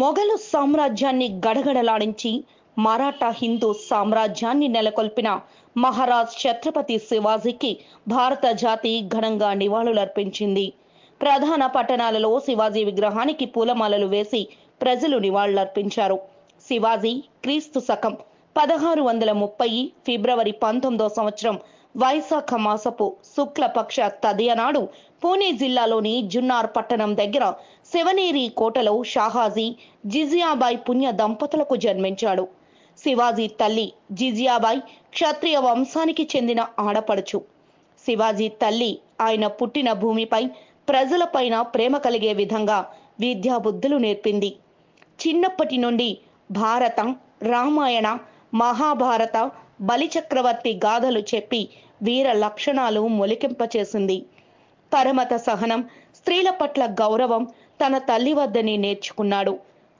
మొఘలు సామ్రాజ్యాన్ని గడగడలాడించి మరాఠా హిందూ సామ్రాజ్యాన్ని నెలకొల్పిన మహారాజ్ ఛత్రపతి శివాజీకి భారత జాతి ఘనంగా నివాళులర్పించింది ప్రధాన పట్టణాలలో శివాజీ విగ్రహానికి పూలమాలలు వేసి ప్రజలు నివాళులర్పించారు శివాజీ క్రీస్తు శకం పదహారు వందల ముప్పై ఫిబ్రవరి పంతొమ్మిదో సంవత్సరం వైశాఖ మాసపు శుక్లపక్ష తదియనాడు పూణే జిల్లాలోని జున్నార్ పట్టణం దగ్గర శివనేరి కోటలో షాహాజీ జిజియాబాయి పుణ్య దంపతులకు జన్మించాడు శివాజీ తల్లి జిజియాబాయి క్షత్రియ వంశానికి చెందిన ఆడపడుచు శివాజీ తల్లి ఆయన పుట్టిన భూమిపై ప్రజలపైన ప్రేమ కలిగే విధంగా విద్యాబుద్ధులు నేర్పింది చిన్నప్పటి నుండి భారత రామాయణ మహాభారత బలిచక్రవర్తి గాథలు చెప్పి వీర లక్షణాలు మొలికింపచేసింది పరమత సహనం స్త్రీల పట్ల గౌరవం తన తల్లి వద్దని నేర్చుకున్నాడు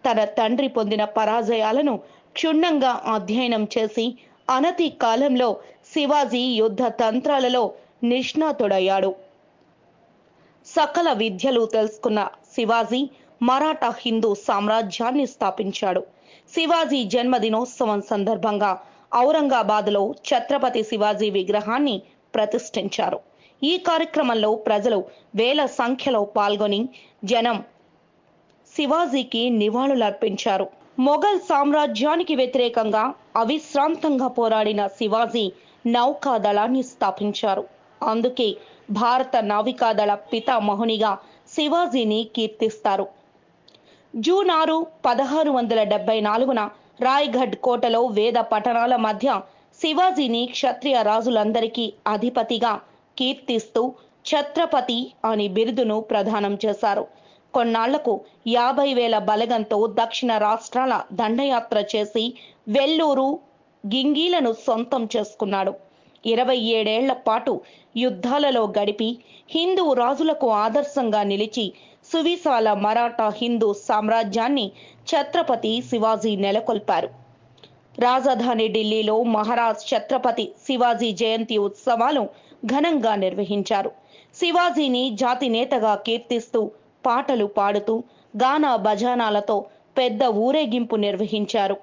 తన తండ్రి పొందిన పరాజయాలను క్షుణ్ణంగా అధ్యయనం చేసి అనతి కాలంలో శివాజీ యుద్ధ తంత్రాలలో నిష్ణాతుడయ్యాడు సకల విద్యలు తెలుసుకున్న శివాజీ మరాఠా హిందూ సామ్రాజ్యాన్ని స్థాపించాడు శివాజీ జన్మదినోత్సవం సందర్భంగా ఔరంగాబాద్లో ఛత్రపతి శివాజీ విగ్రహాన్ని ప్రతిష్ఠించారు ఈ కార్యక్రమంలో ప్రజలు వేల సంఖ్యలో పాల్గొని జనం శివాజీకి నివాళులర్పించారు మొఘల్ సామ్రాజ్యానికి వ్యతిరేకంగా అవిశ్రాంతంగా పోరాడిన శివాజీ నౌకాదళాన్ని స్థాపించారు అందుకే భారత నావికాదళ పితామహునిగా శివాజీని కీర్తిస్తారు జూన్ ఆరు పదహారు వందల డెబ్బై నాలుగున రాయ్గఢ్ కోటలో వేద పఠనాల మధ్య శివాజీని క్షత్రియ రాజులందరికీ అధిపతిగా కీర్తిస్తూ ఛత్రపతి అని బిరుదును ప్రదానం చేశారు కొన్నాళ్లకు యాభై వేల బలగంతో దక్షిణ రాష్ట్రాల దండయాత్ర చేసి వెల్లూరు గింగీలను సొంతం చేసుకున్నాడు ఇరవై ఏడేళ్ల పాటు యుద్ధాలలో గడిపి హిందూ రాజులకు ఆదర్శంగా నిలిచి సువిశాల మరాఠా హిందూ సామ్రాజ్యాన్ని ఛత్రపతి శివాజీ నెలకొల్పారు రాజధాని ఢిల్లీలో మహారాజ్ ఛత్రపతి శివాజీ జయంతి ఉత్సవాలు ఘనంగా నిర్వహించారు శివాజీని జాతి నేతగా కీర్తిస్తూ పాటలు పాడుతూ గానా భజానాలతో పెద్ద ఊరేగింపు నిర్వహించారు